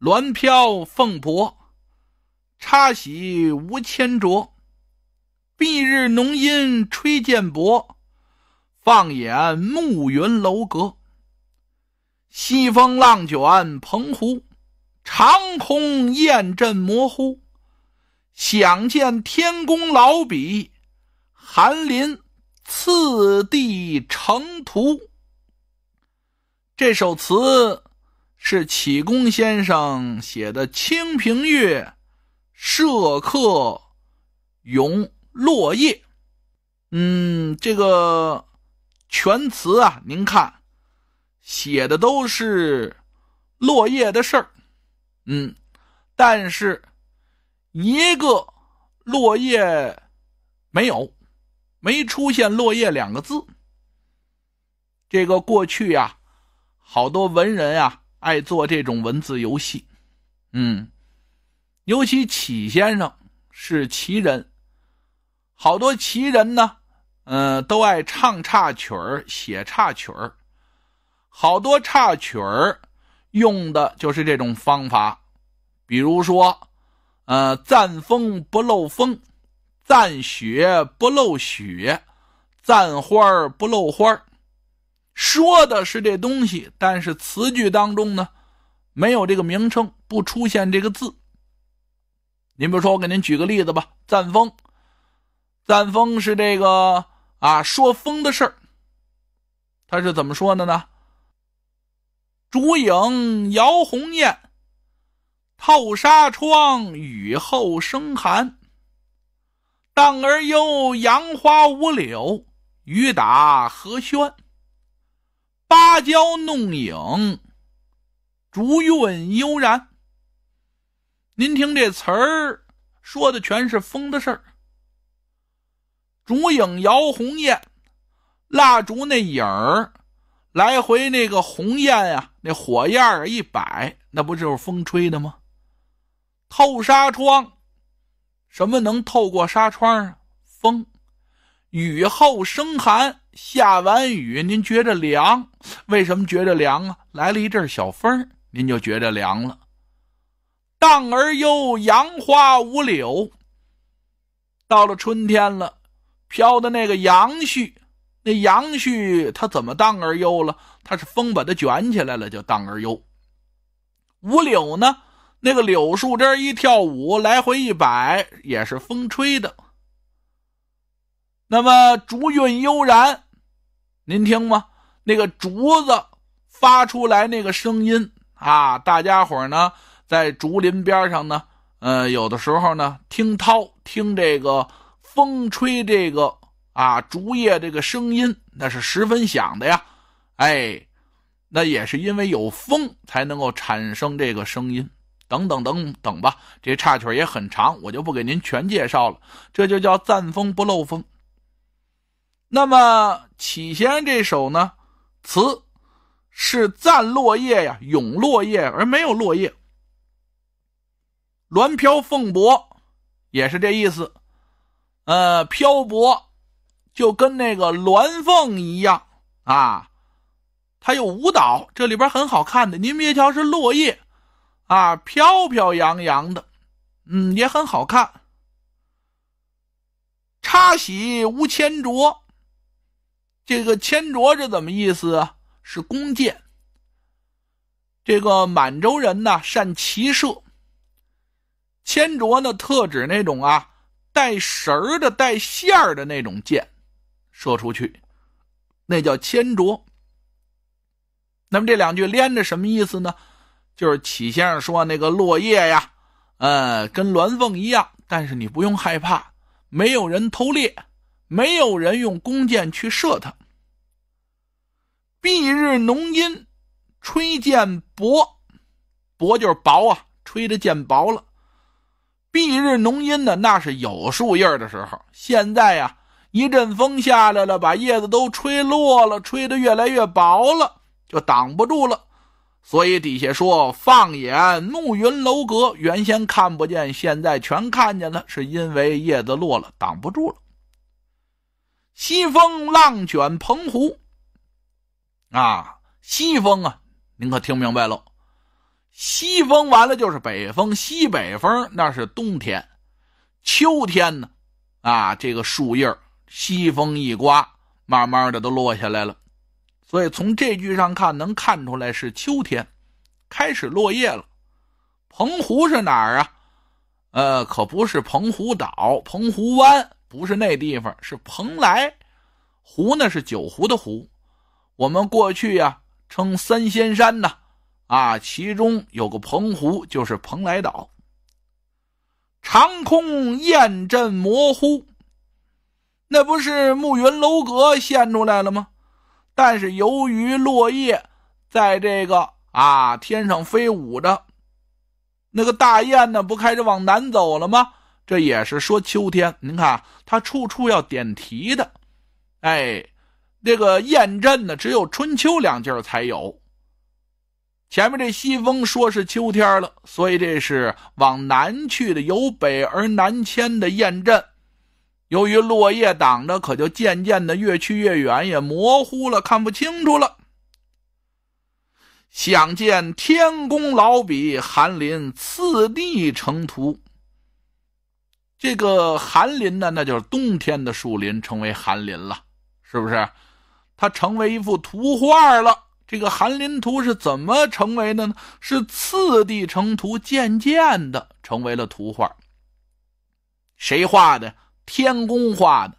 鸾飘凤泊，插喜无千着；蔽日浓阴，吹剑薄。放眼暮云楼阁，西风浪卷澎湖，长空雁阵模糊。想见天宫老笔，寒林次第成图。这首词。是启功先生写的《清平乐·社客咏落叶》。嗯，这个全词啊，您看写的都是落叶的事儿。嗯，但是一个落叶没有，没出现“落叶”两个字。这个过去呀，好多文人啊。爱做这种文字游戏，嗯，尤其启先生是奇人，好多奇人呢，嗯，都爱唱岔曲儿、写岔曲儿，好多岔曲儿用的就是这种方法，比如说，呃，赞风不漏风，赞雪不漏雪，赞花不漏花儿。说的是这东西，但是词句当中呢，没有这个名称，不出现这个字。您比如说，我给您举个例子吧，《赞风》。赞风是这个啊，说风的事儿。他是怎么说的呢？烛影摇红艳，透纱窗，雨后生寒。荡而悠，杨花无柳，雨打荷轩。芭蕉弄影，竹韵悠然。您听这词儿，说的全是风的事儿。竹影摇红艳，蜡烛那影儿来回，那个红艳啊，那火焰儿一摆，那不就是风吹的吗？透纱窗，什么能透过纱窗？啊？风。雨后生寒。下完雨，您觉着凉，为什么觉着凉啊？来了一阵小风，您就觉着凉了。荡而悠，杨花舞柳。到了春天了，飘的那个杨絮，那杨絮它怎么荡而悠了？它是风把它卷起来了，就荡而悠。舞柳呢，那个柳树枝一跳舞，来回一摆，也是风吹的。那么，竹韵悠然。您听吗？那个竹子发出来那个声音啊，大家伙呢，在竹林边上呢，呃，有的时候呢，听涛，听这个风吹这个啊竹叶这个声音，那是十分响的呀。哎，那也是因为有风才能够产生这个声音。等等等等吧，这插曲也很长，我就不给您全介绍了。这就叫赞风不漏风。那么，起先这首呢词，是赞落叶呀，咏落叶，而没有落叶。鸾飘凤薄，也是这意思，呃，漂泊就跟那个鸾凤一样啊，它有舞蹈，这里边很好看的。您别瞧是落叶啊，飘飘扬扬的，嗯，也很好看。插喜无千着。这个“牵卓”是怎么意思啊？是弓箭。这个满洲人呢，善骑射。牵卓呢，特指那种啊，带绳儿的、带线儿的那种箭，射出去，那叫牵卓。那么这两句连着什么意思呢？就是启先生说那个落叶呀，呃，跟鸾凤一样，但是你不用害怕，没有人偷猎。没有人用弓箭去射它。蔽日浓阴，吹剑薄，薄就是薄啊，吹的剑薄了。蔽日浓阴的那是有树叶的时候，现在啊，一阵风下来了，把叶子都吹落了，吹的越来越薄了，就挡不住了。所以底下说，放眼暮云楼阁，原先看不见，现在全看见了，是因为叶子落了，挡不住了。西风浪卷澎湖，啊，西风啊，您可听明白了？西风完了就是北风，西北风那是冬天，秋天呢，啊，这个树叶西风一刮，慢慢的都落下来了。所以从这句上看，能看出来是秋天，开始落叶了。澎湖是哪儿啊？呃，可不是澎湖岛，澎湖湾。不是那地方，是蓬莱湖，那是九湖的湖。我们过去呀，称三仙山呢，啊，其中有个蓬湖，就是蓬莱岛。长空雁阵模糊，那不是暮云楼阁现出来了吗？但是由于落叶在这个啊天上飞舞着，那个大雁呢，不开始往南走了吗？这也是说秋天，您看他处处要点题的，哎，这个雁阵呢，只有春秋两季才有。前面这西风说是秋天了，所以这是往南去的，由北而南迁的雁阵。由于落叶挡着，可就渐渐的越去越远，也模糊了，看不清楚了。想见天公老笔，寒林次第成图。这个寒林呢，那就是冬天的树林，成为寒林了，是不是？它成为一幅图画了。这个寒林图是怎么成为的呢？是次第成图，渐渐的成为了图画。谁画的？天宫画的，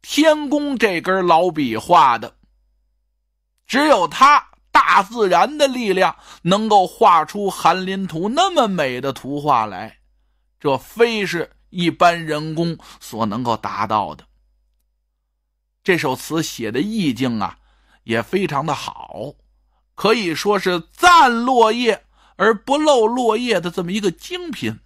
天宫这根老笔画的。只有他，大自然的力量能够画出寒林图那么美的图画来，这非是。一般人工所能够达到的，这首词写的意境啊也非常的好，可以说是赞落叶而不漏落叶的这么一个精品。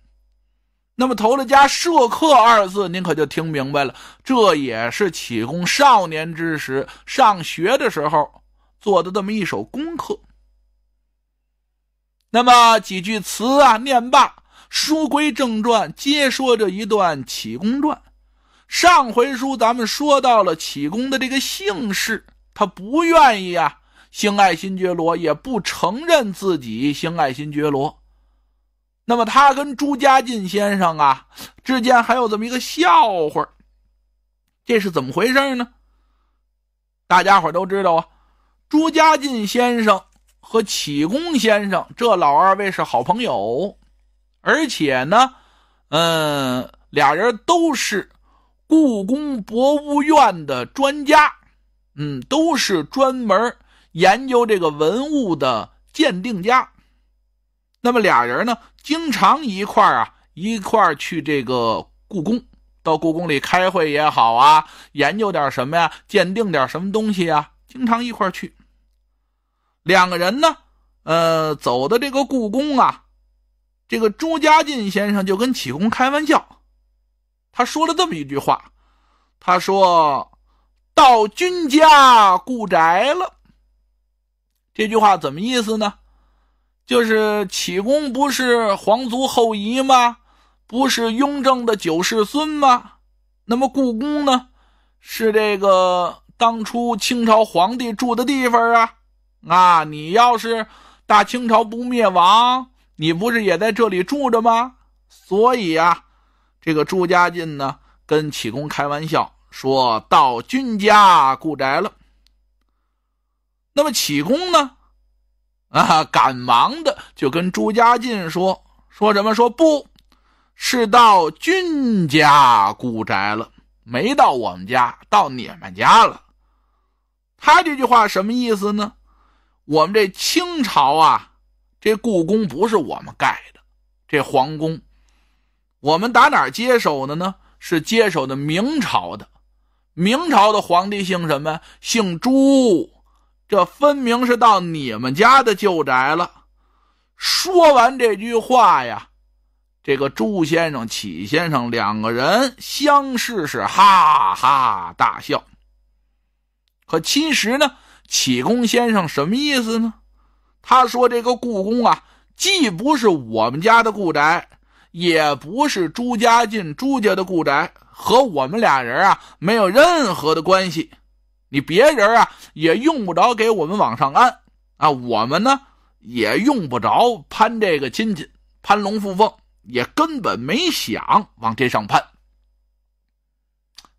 那么投了家设客”二字，您可就听明白了，这也是启功少年之时上学的时候做的这么一首功课。那么几句词啊，念罢。书归正传，接说这一段启功传。上回书咱们说到了启功的这个姓氏，他不愿意啊，兴爱新觉罗也不承认自己兴爱新觉罗。那么他跟朱家进先生啊之间还有这么一个笑话，这是怎么回事呢？大家伙都知道啊，朱家进先生和启功先生这老二位是好朋友。而且呢，嗯，俩人都是故宫博物院的专家，嗯，都是专门研究这个文物的鉴定家。那么俩人呢，经常一块啊，一块去这个故宫，到故宫里开会也好啊，研究点什么呀，鉴定点什么东西啊，经常一块去。两个人呢，呃，走的这个故宫啊。这个朱家进先生就跟启功开玩笑，他说了这么一句话：“他说到君家故宅了。”这句话怎么意思呢？就是启功不是皇族后裔吗？不是雍正的九世孙吗？那么故宫呢，是这个当初清朝皇帝住的地方啊！啊，你要是大清朝不灭亡。你不是也在这里住着吗？所以啊，这个朱家进呢，跟启功开玩笑，说到君家故宅了。那么启功呢，啊，赶忙的就跟朱家进说，说什么？说不是到君家故宅了，没到我们家，到你们家了。他这句话什么意思呢？我们这清朝啊。这故宫不是我们盖的，这皇宫，我们打哪儿接手的呢？是接手的明朝的，明朝的皇帝姓什么？姓朱。这分明是到你们家的旧宅了。说完这句话呀，这个朱先生、启先生两个人相视是哈哈大笑。可其实呢，启功先生什么意思呢？他说：“这个故宫啊，既不是我们家的故宅，也不是朱家进朱家的故宅，和我们俩人啊没有任何的关系。你别人啊也用不着给我们往上安啊，我们呢也用不着攀这个亲戚，攀龙附凤，也根本没想往这上攀。”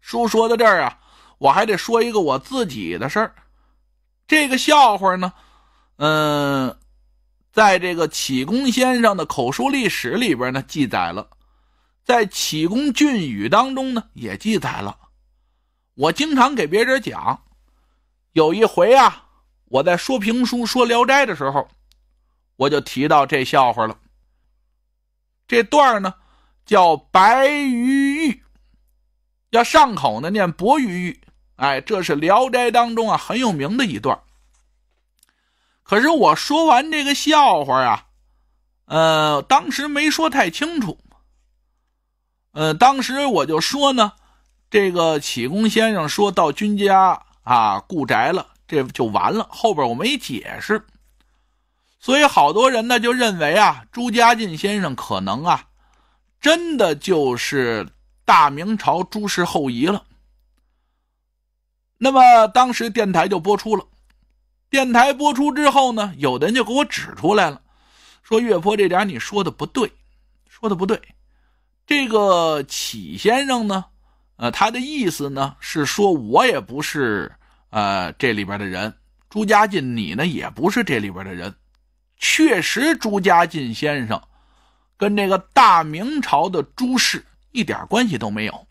书说到这儿啊，我还得说一个我自己的事儿，这个笑话呢。嗯，在这个启功先生的口述历史里边呢，记载了，在启功俊语当中呢，也记载了。我经常给别人讲，有一回啊，我在说评书、说聊斋的时候，我就提到这笑话了。这段呢叫“白玉玉”，要上口呢念“薄玉玉”。哎，这是聊斋当中啊很有名的一段。可是我说完这个笑话啊，呃，当时没说太清楚，呃，当时我就说呢，这个启功先生说到君家啊故宅了，这就完了，后边我没解释，所以好多人呢就认为啊，朱家进先生可能啊，真的就是大明朝朱氏后裔了。那么当时电台就播出了。电台播出之后呢，有的人就给我指出来了，说岳坡这点你说的不对，说的不对。这个启先生呢，呃，他的意思呢是说我也不是呃这里边的人，朱家进你呢也不是这里边的人。确实，朱家进先生跟这个大明朝的朱氏一点关系都没有。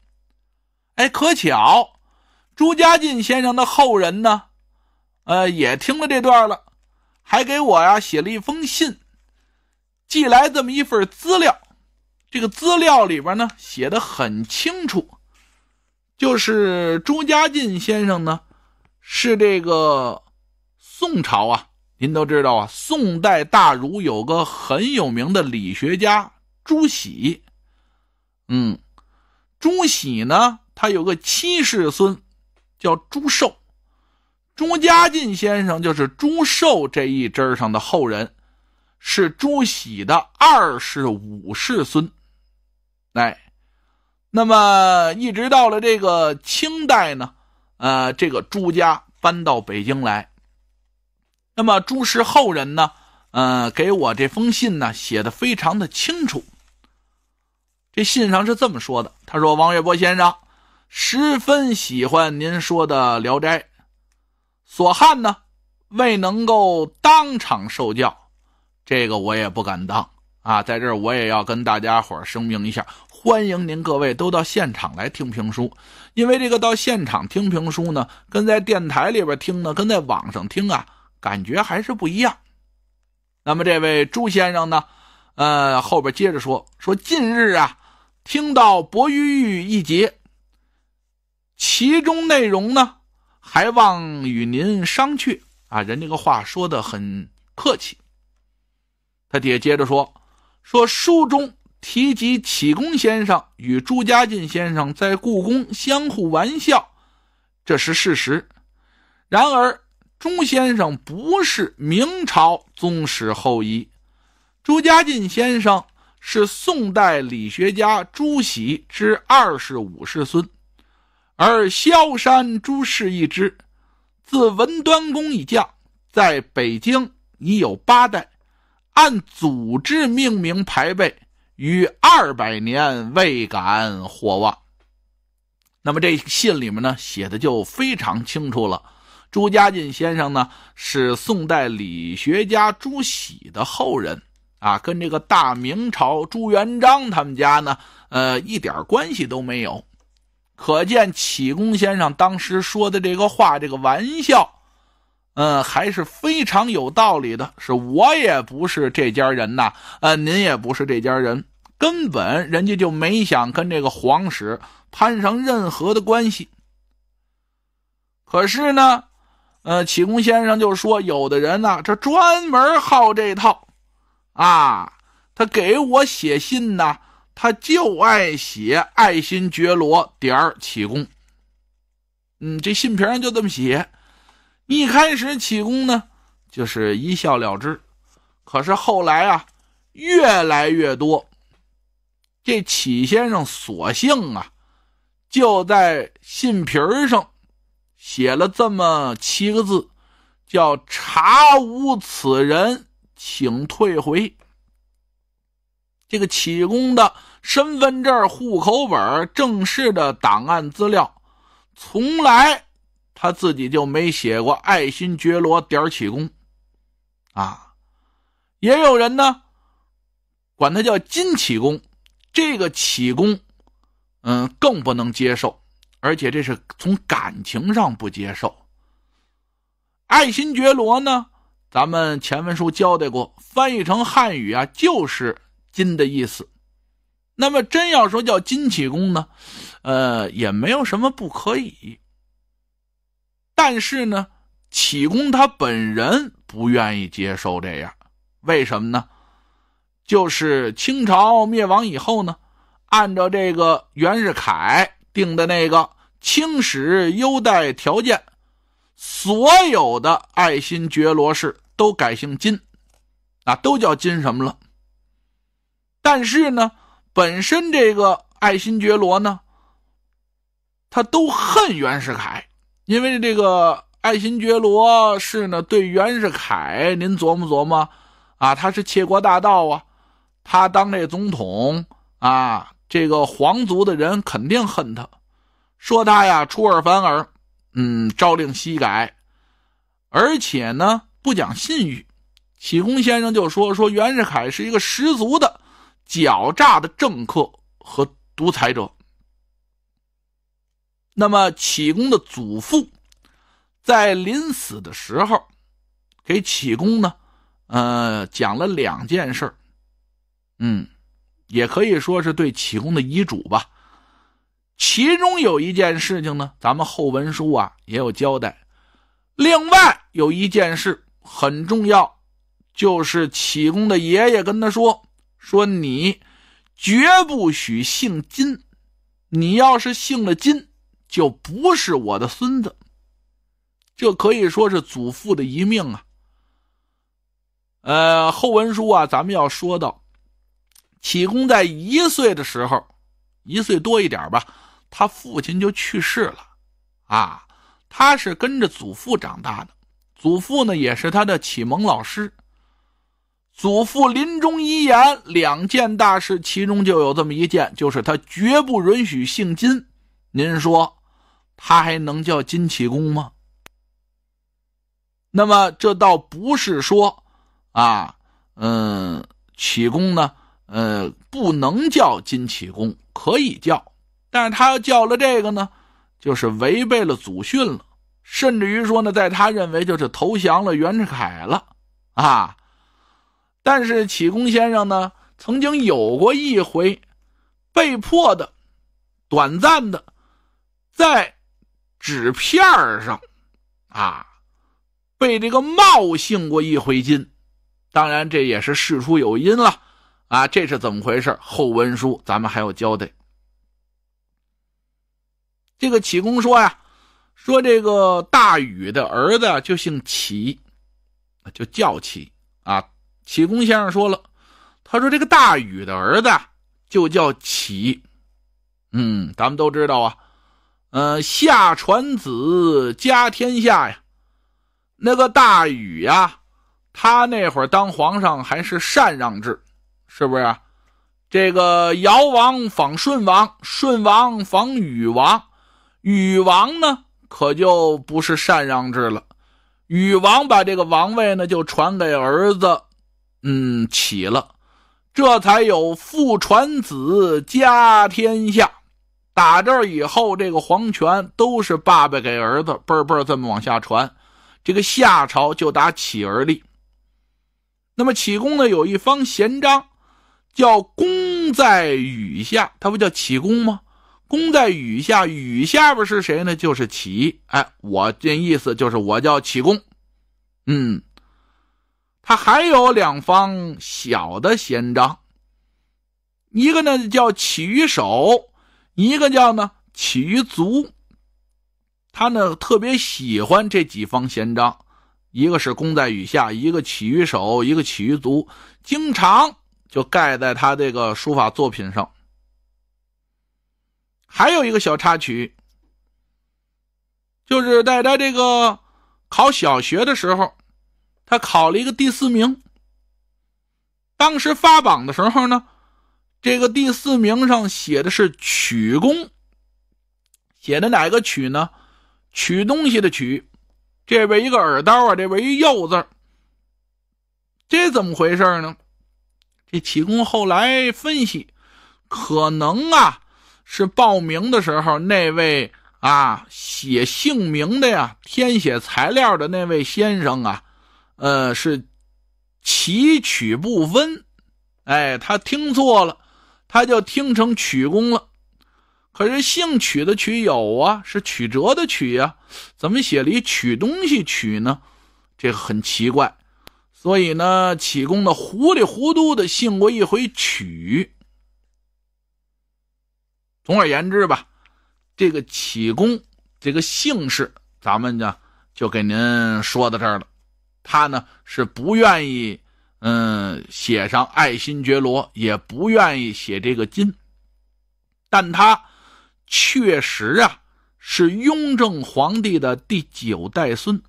哎，可巧，朱家进先生的后人呢？呃，也听了这段了，还给我呀写了一封信，寄来这么一份资料。这个资料里边呢写的很清楚，就是朱家进先生呢是这个宋朝啊。您都知道啊，宋代大儒有个很有名的理学家朱熹。嗯，朱熹呢，他有个七世孙叫朱寿。朱家进先生就是朱寿这一支上的后人，是朱喜的二世五世孙。哎，那么一直到了这个清代呢，呃，这个朱家搬到北京来，那么朱氏后人呢，呃，给我这封信呢写的非常的清楚。这信上是这么说的：他说，王月波先生十分喜欢您说的《聊斋》。索汉呢，未能够当场受教，这个我也不敢当啊。在这儿我也要跟大家伙声明一下，欢迎您各位都到现场来听评书，因为这个到现场听评书呢，跟在电台里边听呢，跟在网上听啊，感觉还是不一样。那么这位朱先生呢，呃，后边接着说说近日啊，听到《博玉玉》一节，其中内容呢。还望与您商榷啊！人这个话说的很客气。他爹接着说：“说书中提及启功先生与朱家进先生在故宫相互玩笑，这是事实。然而，朱先生不是明朝宗室后裔，朱家进先生是宋代理学家朱熹之二十五世孙。”而萧山朱氏一支，自文端公以降，在北京已有八代，按祖制命名排辈，逾二百年未敢或忘。那么这信里面呢，写的就非常清楚了。朱家进先生呢，是宋代理学家朱熹的后人啊，跟这个大明朝朱元璋他们家呢，呃，一点关系都没有。可见启功先生当时说的这个话，这个玩笑，嗯，还是非常有道理的。是我也不是这家人呐，呃，您也不是这家人，根本人家就没想跟这个皇室攀上任何的关系。可是呢，呃，启功先生就说，有的人呢，这专门好这套，啊，他给我写信呢。他就爱写爱新觉罗点儿启功，嗯，这信皮上就这么写。一开始启功呢，就是一笑了之，可是后来啊，越来越多，这启先生索性啊，就在信皮儿上写了这么七个字，叫“查无此人，请退回”。这个启功的身份证、户口本、正式的档案资料，从来他自己就没写过“爱新觉罗·点启功”，啊，也有人呢管他叫“金启功”。这个启功，嗯，更不能接受，而且这是从感情上不接受。爱新觉罗呢，咱们前文书交代过，翻译成汉语啊，就是。金的意思，那么真要说叫金启功呢，呃，也没有什么不可以。但是呢，启功他本人不愿意接受这样，为什么呢？就是清朝灭亡以后呢，按照这个袁世凯定的那个清史优待条件，所有的爱新觉罗氏都改姓金，啊，都叫金什么了。但是呢，本身这个爱新觉罗呢，他都恨袁世凯，因为这个爱新觉罗是呢对袁世凯，您琢磨琢磨，啊，他是窃国大盗啊，他当这总统啊，这个皇族的人肯定恨他，说他呀出尔反尔，嗯，朝令夕改，而且呢不讲信誉。启功先生就说说袁世凯是一个十足的。狡诈的政客和独裁者。那么启功的祖父在临死的时候，给启功呢，呃，讲了两件事，嗯，也可以说是对启功的遗嘱吧。其中有一件事情呢，咱们后文书啊也有交代。另外有一件事很重要，就是启功的爷爷跟他说。说你绝不许姓金，你要是姓了金，就不是我的孙子。这可以说是祖父的一命啊。呃，后文书啊，咱们要说到启功在一岁的时候，一岁多一点吧，他父亲就去世了，啊，他是跟着祖父长大的，祖父呢也是他的启蒙老师。祖父临终遗言两件大事，其中就有这么一件，就是他绝不允许姓金。您说他还能叫金启功吗？那么这倒不是说啊，嗯，启功呢，呃，不能叫金启功，可以叫，但是他要叫了这个呢，就是违背了祖训了，甚至于说呢，在他认为就是投降了袁世凯了啊。但是启功先生呢，曾经有过一回，被迫的、短暂的，在纸片上，啊，被这个冒姓过一回金。当然，这也是事出有因了。啊，这是怎么回事？后文书咱们还要交代。这个启功说呀，说这个大禹的儿子就姓启，就叫启啊。启功先生说了：“他说这个大禹的儿子就叫启。嗯，咱们都知道啊，嗯，夏传子，家天下呀。那个大禹呀，他那会儿当皇上还是禅让制，是不是啊？这个尧王仿舜王，舜王仿禹王，禹王呢可就不是禅让制了。禹王把这个王位呢就传给儿子。”嗯，起了，这才有父传子，家天下。打这以后，这个皇权都是爸爸给儿子，辈儿辈儿这么往下传。这个夏朝就打启而立。那么启功呢，有一方贤章，叫“功在羽下”，他不叫启功吗？“功在羽下”，羽下边是谁呢？就是启。哎，我这意思就是我叫启功。嗯。他还有两方小的闲章，一个呢叫“起于手”，一个叫呢“起于足”。他呢特别喜欢这几方闲章，一个是“功在雨下”，一个“起于手”，一个“起于足”，经常就盖在他这个书法作品上。还有一个小插曲，就是在他这个考小学的时候。他考了一个第四名。当时发榜的时候呢，这个第四名上写的是“曲工”，写的哪个“曲呢？取东西的“取”。这边一个耳刀啊，这边一右字。这怎么回事呢？这启功后来分析，可能啊是报名的时候那位啊写姓名的呀，填写材料的那位先生啊。呃，是，崎曲不分，哎，他听错了，他就听成曲工了。可是姓曲的曲有啊，是曲折的曲呀，怎么写了一曲东西曲呢？这个很奇怪。所以呢，启功呢糊里糊涂的姓过一回曲。总而言之吧，这个启功这个姓氏，咱们呢就给您说到这儿了。他呢是不愿意，嗯，写上爱新觉罗，也不愿意写这个金，但他确实啊是雍正皇帝的第九代孙。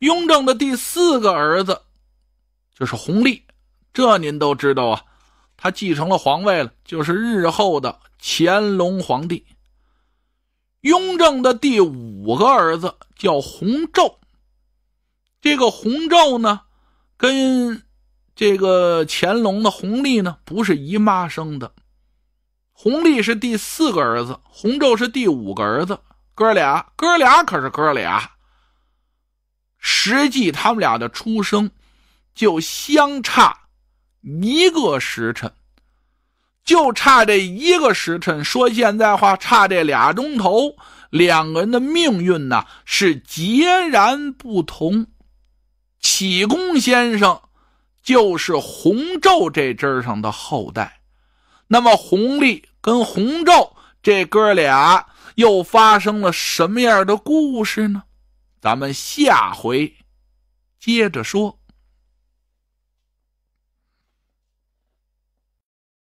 雍正的第四个儿子就是弘历，这您都知道啊，他继承了皇位了，就是日后的乾隆皇帝。雍正的第五个儿子叫弘昼。这个弘昼呢，跟这个乾隆的弘历呢，不是姨妈生的。弘历是第四个儿子，弘昼是第五个儿子。哥俩，哥俩可是哥俩。实际他们俩的出生就相差一个时辰，就差这一个时辰。说现在话，差这俩钟头，两个人的命运呢是截然不同。启功先生就是洪昼这支儿上的后代，那么洪利跟洪昼这哥俩又发生了什么样的故事呢？咱们下回接着说。